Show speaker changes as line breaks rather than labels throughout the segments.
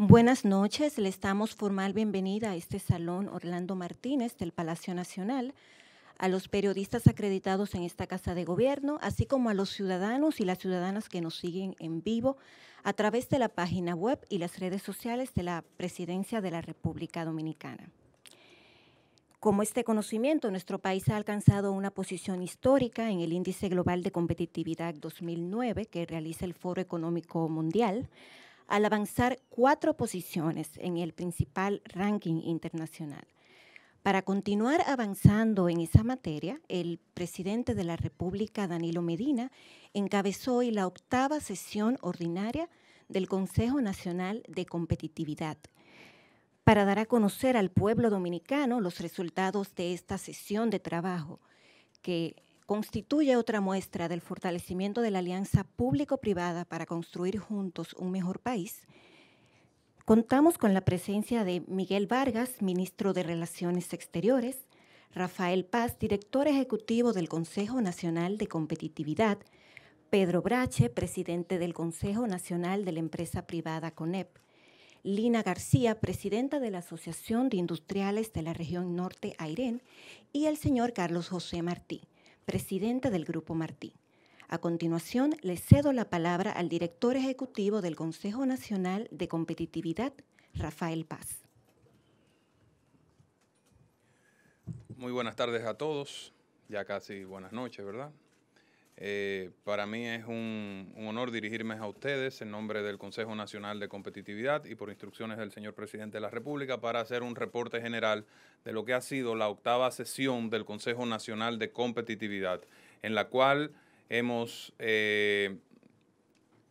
Buenas noches, le estamos formal bienvenida a este salón Orlando Martínez del Palacio Nacional, a los periodistas acreditados en esta Casa de Gobierno, así como a los ciudadanos y las ciudadanas que nos siguen en vivo a través de la página web y las redes sociales de la Presidencia de la República Dominicana. Como este conocimiento, nuestro país ha alcanzado una posición histórica en el Índice Global de Competitividad 2009 que realiza el Foro Económico Mundial, al avanzar cuatro posiciones en el principal ranking internacional. Para continuar avanzando en esa materia, el presidente de la República, Danilo Medina, encabezó hoy la octava sesión ordinaria del Consejo Nacional de Competitividad para dar a conocer al pueblo dominicano los resultados de esta sesión de trabajo que constituye otra muestra del fortalecimiento de la alianza público-privada para construir juntos un mejor país, contamos con la presencia de Miguel Vargas, ministro de Relaciones Exteriores, Rafael Paz, director ejecutivo del Consejo Nacional de Competitividad, Pedro Brache, presidente del Consejo Nacional de la Empresa Privada CONEP, Lina García, presidenta de la Asociación de Industriales de la Región Norte, AIREN, y el señor Carlos José Martí, presidenta del Grupo Martín. A continuación, le cedo la palabra al director ejecutivo del Consejo Nacional de Competitividad, Rafael Paz.
Muy buenas tardes a todos, ya casi buenas noches, ¿verdad? Eh, para mí es un, honor dirigirme a ustedes en nombre del Consejo Nacional de Competitividad y por instrucciones del señor presidente de la República para hacer un reporte general de lo que ha sido la octava sesión del Consejo Nacional de Competitividad, en la cual hemos eh,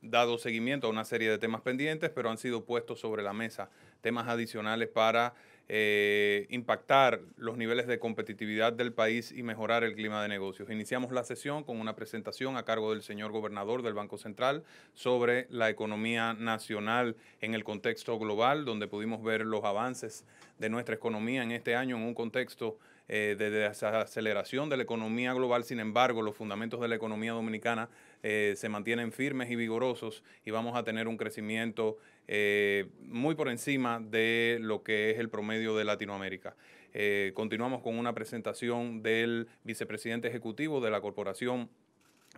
dado seguimiento a una serie de temas pendientes, pero han sido puestos sobre la mesa temas adicionales para eh, impactar los niveles de competitividad del país y mejorar el clima de negocios. Iniciamos la sesión con una presentación a cargo del señor gobernador del Banco Central sobre la economía nacional en el contexto global, donde pudimos ver los avances de nuestra economía en este año en un contexto eh, esa desaceleración de la economía global. Sin embargo, los fundamentos de la economía dominicana eh, se mantienen firmes y vigorosos y vamos a tener un crecimiento eh, muy por encima de lo que es el promedio de Latinoamérica. Eh, continuamos con una presentación del vicepresidente ejecutivo de la corporación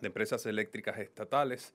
de empresas eléctricas estatales,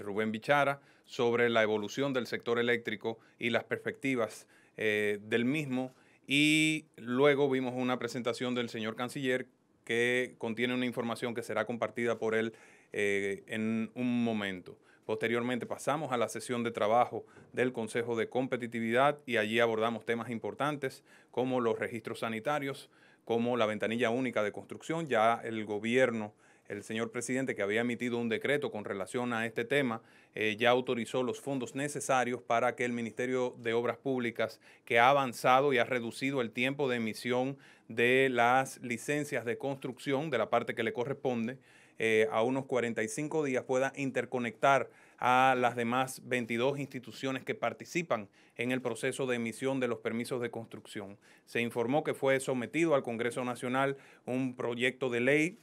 Rubén Bichara, sobre la evolución del sector eléctrico y las perspectivas del mismo y luego vimos una presentación del señor canciller que contiene una información que será compartida por él eh, en un momento. Posteriormente pasamos a la sesión de trabajo del Consejo de Competitividad y allí abordamos temas importantes como los registros sanitarios, como la ventanilla única de construcción. Ya el gobierno el señor presidente que había emitido un decreto con relación a este tema, eh, ya autorizó los fondos necesarios para que el Ministerio de Obras Públicas, que ha avanzado y ha reducido el tiempo de emisión de las licencias de construcción, de la parte que le corresponde, eh, a unos 45 días pueda interconectar a las demás 22 instituciones que participan en el proceso de emisión de los permisos de construcción. Se informó que fue sometido al Congreso Nacional un proyecto de ley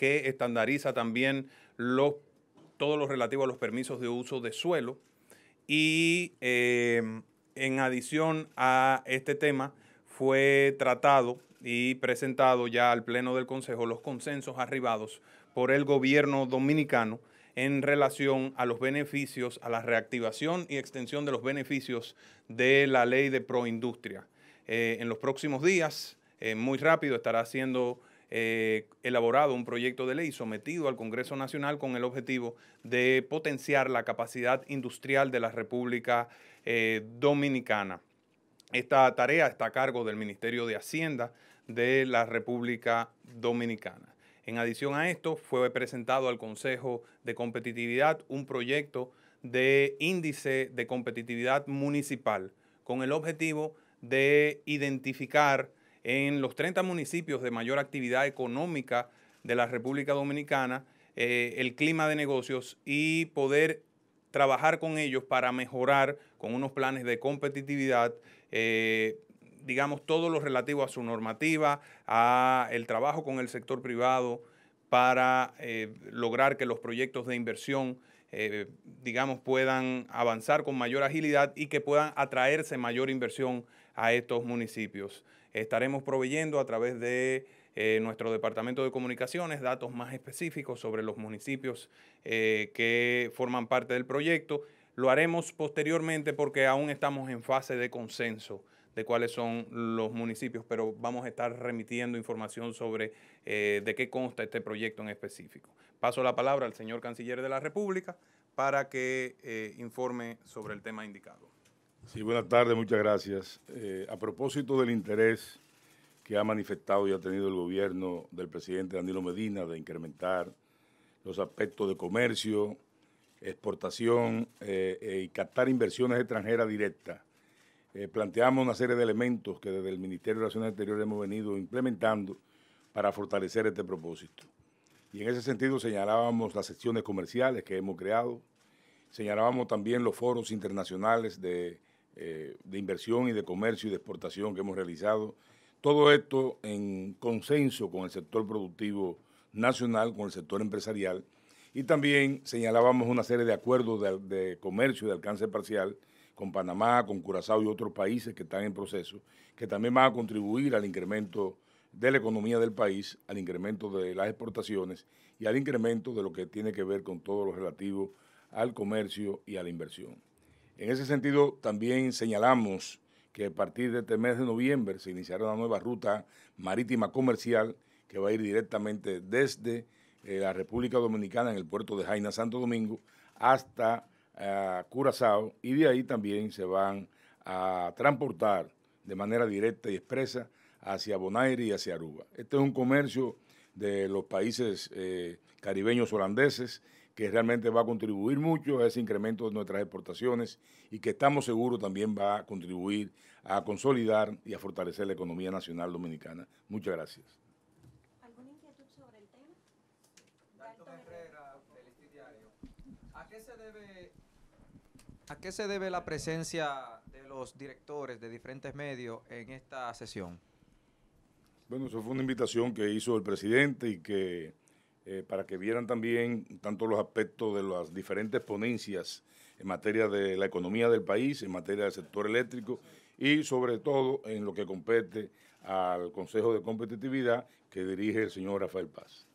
que estandariza también todo lo relativo a los permisos de uso de suelo. Y em, en adición a este tema, fue tratado y presentado ya al Pleno del Consejo los consensos arribados por el gobierno dominicano en relación a los beneficios, a la reactivación y extensión de los beneficios de la ley de proindustria. Eh, en los próximos días, eh, muy rápido, estará siendo eh, elaborado un proyecto de ley sometido al Congreso Nacional con el objetivo de potenciar la capacidad industrial de la República eh, Dominicana. Esta tarea está a cargo del Ministerio de Hacienda de la República Dominicana. En adición a esto, fue presentado al Consejo de Competitividad un proyecto de índice de competitividad municipal con el objetivo de identificar en los 30 municipios de mayor actividad económica de la República Dominicana, eh, el clima de negocios y poder trabajar con ellos para mejorar con unos planes de competitividad, eh, digamos, todo lo relativo a su normativa, a el trabajo con el sector privado para eh, lograr que los proyectos de inversión, digamos, puedan avanzar con mayor agilidad y que puedan atraerse mayor inversión a estos municipios estaremos proveyendo a través de eh, nuestro departamento de comunicaciones datos más específicos sobre los municipios eh, que forman parte del proyecto. Lo haremos posteriormente porque aún estamos en fase de consenso de cuáles son los municipios, pero vamos a estar remitiendo información sobre eh, de qué consta este proyecto en específico. Paso la palabra al señor Canciller de la República para que informe sobre el tema indicado.
Sí, buenas tardes, muchas gracias. Eh, a propósito del interés que ha manifestado y ha tenido el gobierno del presidente Danilo Medina de incrementar los aspectos de comercio, exportación eh, eh, y captar inversiones extranjeras directas. planteamos una serie de elementos que desde el Ministerio de Relaciones Exteriores hemos venido implementando para fortalecer este propósito. Y en ese sentido señalábamos las secciones comerciales que hemos creado, señalábamos también los foros internacionales de eh, de inversión y de comercio y de exportación que hemos realizado. Todo esto en consenso con el sector productivo nacional, con el sector empresarial, y también señalábamos una serie de acuerdos de, de comercio de alcance parcial con Panamá, con Curazao y otros países que están en proceso, que también van a contribuir al incremento de la economía del país, al incremento de las exportaciones y al incremento de lo que tiene que ver con todo lo relativo al comercio y a la inversión. En ese sentido, también señalamos que a partir de este mes de noviembre se iniciará una nueva ruta marítima comercial que va a ir directamente desde eh, la República Dominicana en el puerto de Jaina, Santo Domingo, hasta eh, Curazao y de ahí también se van a transportar de manera directa y expresa hacia Bonaire y hacia Aruba. Este es un comercio de los países eh, caribeños holandeses que realmente va a contribuir mucho a ese incremento de nuestras exportaciones y que estamos seguros también va a contribuir a consolidar y a fortalecer la economía nacional dominicana. Muchas gracias.
¿Alguna inquietud sobre el tema? Herrera, ¿A qué a qué se debe la presencia de los directores de diferentes medios en esta sesión? Bueno, eso
fue una invitación que hizo el presidente y que eh, para que vieran también tanto los aspectos de las diferentes ponencias en materia de la economía del país, en materia del sector eléctrico y sobre todo en lo que compete al Consejo de Competitividad que dirige el señor Rafael Paz.